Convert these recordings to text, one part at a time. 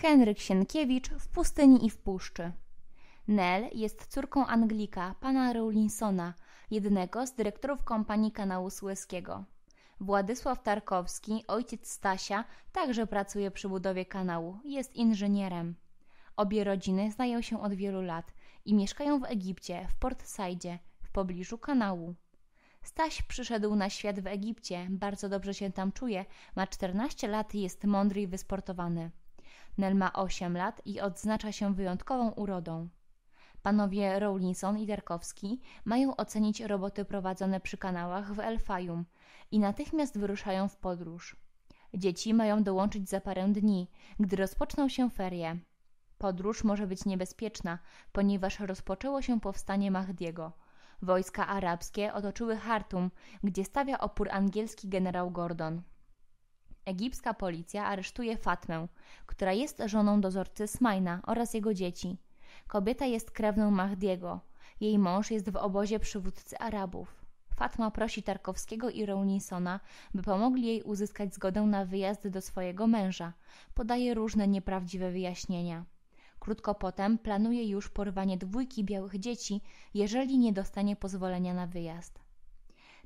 Henryk Sienkiewicz w pustyni i w puszczy. Nell jest córką Anglika, pana Rawlinsona, jednego z dyrektorów kompanii kanału Sueskiego. Władysław Tarkowski, ojciec Stasia, także pracuje przy budowie kanału, jest inżynierem. Obie rodziny znają się od wielu lat i mieszkają w Egipcie, w Port Saidzie, w pobliżu kanału. Staś przyszedł na świat w Egipcie, bardzo dobrze się tam czuje, ma 14 lat i jest mądry i wysportowany. Nel ma 8 lat i odznacza się wyjątkową urodą. Panowie Rowlinson i Darkowski mają ocenić roboty prowadzone przy kanałach w Elfajum i natychmiast wyruszają w podróż. Dzieci mają dołączyć za parę dni, gdy rozpoczną się ferie. Podróż może być niebezpieczna, ponieważ rozpoczęło się powstanie Mahdiego – Wojska arabskie otoczyły Hartum, gdzie stawia opór angielski generał Gordon. Egipska policja aresztuje Fatmę, która jest żoną dozorcy Smajna oraz jego dzieci. Kobieta jest krewną Mahdiego. Jej mąż jest w obozie przywódcy Arabów. Fatma prosi Tarkowskiego i Rawlinsona, by pomogli jej uzyskać zgodę na wyjazd do swojego męża. Podaje różne nieprawdziwe wyjaśnienia. Krótko potem planuje już porwanie dwójki białych dzieci, jeżeli nie dostanie pozwolenia na wyjazd.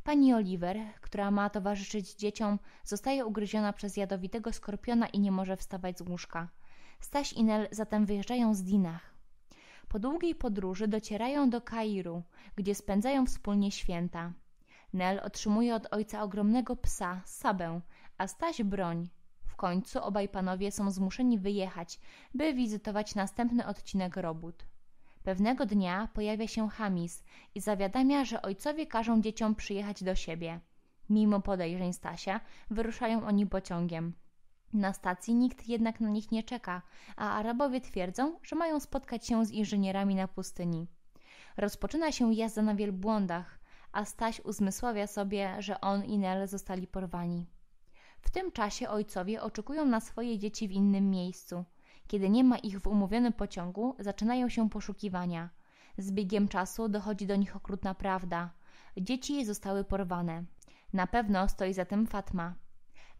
Pani Oliver, która ma towarzyszyć dzieciom, zostaje ugryziona przez jadowitego skorpiona i nie może wstawać z łóżka. Staś i Nel zatem wyjeżdżają z Dinach. Po długiej podróży docierają do Kairu, gdzie spędzają wspólnie święta. Nel otrzymuje od ojca ogromnego psa, sabę, a Staś broń, końcu obaj panowie są zmuszeni wyjechać, by wizytować następny odcinek robót. Pewnego dnia pojawia się Hamis i zawiadamia, że ojcowie każą dzieciom przyjechać do siebie. Mimo podejrzeń Stasia, wyruszają oni pociągiem. Na stacji nikt jednak na nich nie czeka, a Arabowie twierdzą, że mają spotkać się z inżynierami na pustyni. Rozpoczyna się jazda na wielbłądach, a Staś uzmysławia sobie, że on i Nel zostali porwani. W tym czasie ojcowie oczekują na swoje dzieci w innym miejscu. Kiedy nie ma ich w umówionym pociągu, zaczynają się poszukiwania. Z biegiem czasu dochodzi do nich okrutna prawda. Dzieci zostały porwane. Na pewno stoi za tym Fatma.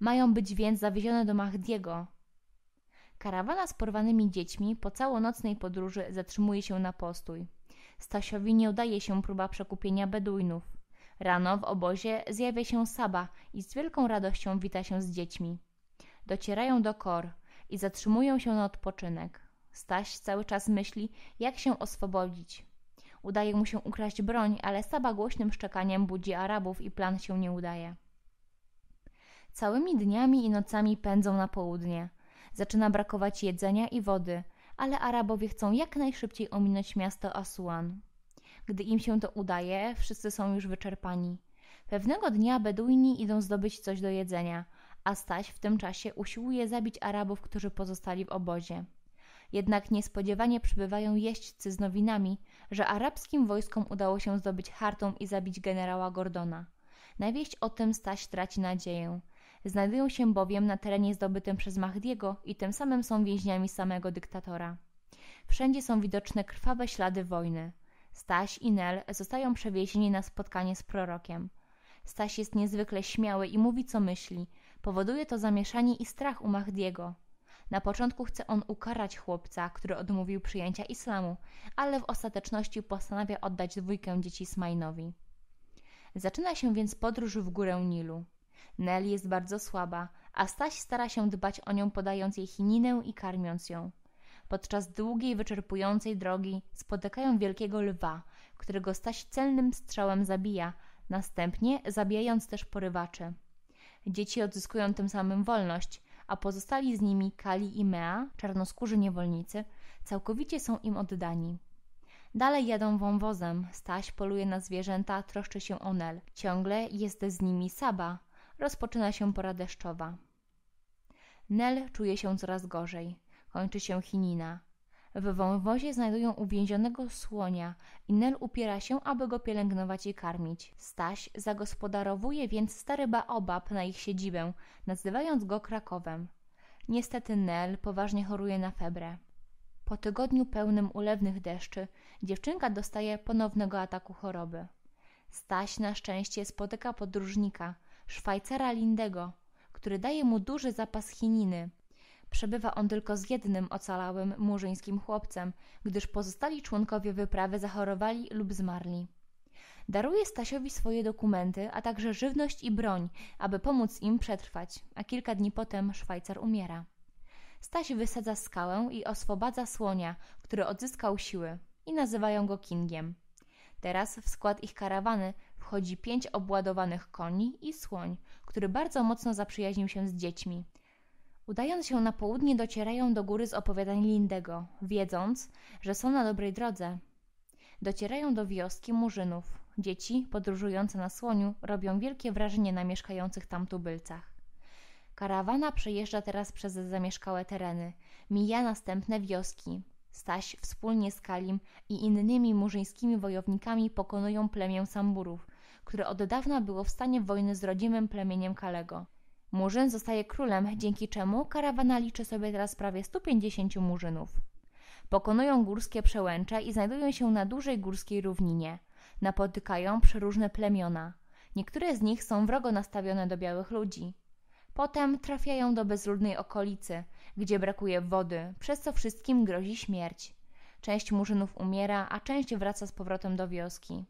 Mają być więc zawiezione do Mahdiego. Karawana z porwanymi dziećmi po całonocnej podróży zatrzymuje się na postój. Stasiowi nie udaje się próba przekupienia Beduinów. Rano w obozie zjawia się Saba i z wielką radością wita się z dziećmi. Docierają do kor i zatrzymują się na odpoczynek. Staś cały czas myśli, jak się oswobodzić. Udaje mu się ukraść broń, ale Saba głośnym szczekaniem budzi Arabów i plan się nie udaje. Całymi dniami i nocami pędzą na południe. Zaczyna brakować jedzenia i wody, ale Arabowie chcą jak najszybciej ominąć miasto Asuan. Gdy im się to udaje, wszyscy są już wyczerpani. Pewnego dnia Beduini idą zdobyć coś do jedzenia, a Staś w tym czasie usiłuje zabić Arabów, którzy pozostali w obozie. Jednak niespodziewanie przybywają jeźdźcy z nowinami, że arabskim wojskom udało się zdobyć Hartum i zabić generała Gordona. Na wieść o tym Staś traci nadzieję. Znajdują się bowiem na terenie zdobytym przez Mahdiego i tym samym są więźniami samego dyktatora. Wszędzie są widoczne krwawe ślady wojny. Staś i Nel zostają przewiezieni na spotkanie z prorokiem. Staś jest niezwykle śmiały i mówi co myśli. Powoduje to zamieszanie i strach u Mahdiego. Na początku chce on ukarać chłopca, który odmówił przyjęcia islamu, ale w ostateczności postanawia oddać dwójkę dzieci smajnowi. Zaczyna się więc podróż w górę Nilu. Nel jest bardzo słaba, a Staś stara się dbać o nią podając jej chininę i karmiąc ją podczas długiej, wyczerpującej drogi spotykają wielkiego lwa, którego Staś celnym strzałem zabija, następnie zabijając też porywaczy. Dzieci odzyskują tym samym wolność, a pozostali z nimi Kali i Mea, czarnoskórzy niewolnicy, całkowicie są im oddani. Dalej jadą wąwozem, Staś poluje na zwierzęta, troszczy się o Nel. Ciągle jest z nimi Saba. Rozpoczyna się pora deszczowa. Nel czuje się coraz gorzej kończy się Chinina. W wąwozie znajdują uwięzionego słonia i Nel upiera się, aby go pielęgnować i karmić. Staś zagospodarowuje więc stary baobab na ich siedzibę, nazywając go Krakowem. Niestety Nel poważnie choruje na febrę. Po tygodniu pełnym ulewnych deszczy dziewczynka dostaje ponownego ataku choroby. Staś na szczęście spotyka podróżnika, Szwajcara Lindego, który daje mu duży zapas chininy – Przebywa on tylko z jednym ocalałym murzyńskim chłopcem, gdyż pozostali członkowie wyprawy zachorowali lub zmarli. Daruje Stasiowi swoje dokumenty, a także żywność i broń, aby pomóc im przetrwać, a kilka dni potem Szwajcar umiera. Staś wysadza skałę i oswobadza słonia, który odzyskał siły i nazywają go Kingiem. Teraz w skład ich karawany wchodzi pięć obładowanych koni i słoń, który bardzo mocno zaprzyjaźnił się z dziećmi, Udając się na południe, docierają do góry z opowiadań Lindego, wiedząc, że są na dobrej drodze. Docierają do wioski Murzynów. Dzieci, podróżujące na słoniu, robią wielkie wrażenie na mieszkających tam tubylcach. Karawana przejeżdża teraz przez zamieszkałe tereny, mija następne wioski. Staś wspólnie z Kalim i innymi murzyńskimi wojownikami pokonują plemię Samburów, które od dawna było w stanie wojny z rodzimym plemieniem Kalego. Murzyn zostaje królem, dzięki czemu karawana liczy sobie teraz prawie 150 murzynów. Pokonują górskie przełęcze i znajdują się na dużej górskiej równinie. Napotykają przeróżne plemiona. Niektóre z nich są wrogo nastawione do białych ludzi. Potem trafiają do bezludnej okolicy, gdzie brakuje wody, przez co wszystkim grozi śmierć. Część murzynów umiera, a część wraca z powrotem do wioski.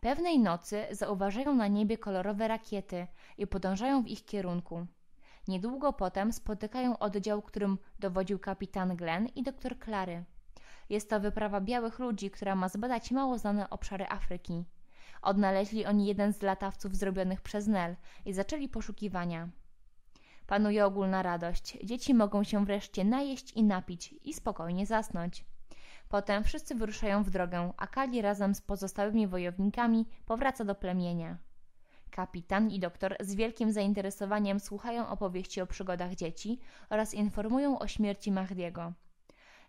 Pewnej nocy zauważają na niebie kolorowe rakiety i podążają w ich kierunku. Niedługo potem spotykają oddział, którym dowodził kapitan Glenn i doktor Klary. Jest to wyprawa białych ludzi, która ma zbadać mało znane obszary Afryki. Odnaleźli oni jeden z latawców zrobionych przez Nel i zaczęli poszukiwania. Panuje ogólna radość. Dzieci mogą się wreszcie najeść i napić i spokojnie zasnąć. Potem wszyscy wyruszają w drogę, a Kali razem z pozostałymi wojownikami powraca do plemienia. Kapitan i doktor z wielkim zainteresowaniem słuchają opowieści o przygodach dzieci oraz informują o śmierci Mahdiego.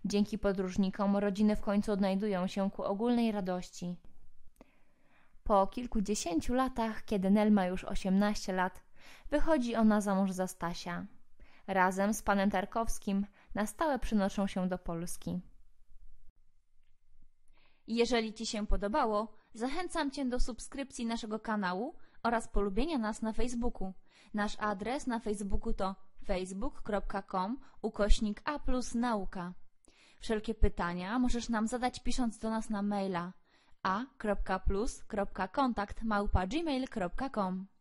Dzięki podróżnikom rodziny w końcu odnajdują się ku ogólnej radości. Po kilkudziesięciu latach, kiedy Nel ma już 18 lat, wychodzi ona za mąż za Stasia. Razem z panem Tarkowskim na stałe przynoszą się do Polski. Jeżeli Ci się podobało, zachęcam Cię do subskrypcji naszego kanału oraz polubienia nas na Facebooku. Nasz adres na Facebooku to facebook.com ukośnik A plus nauka. Wszelkie pytania możesz nam zadać pisząc do nas na maila a.plus.kontakt małpa gmail.com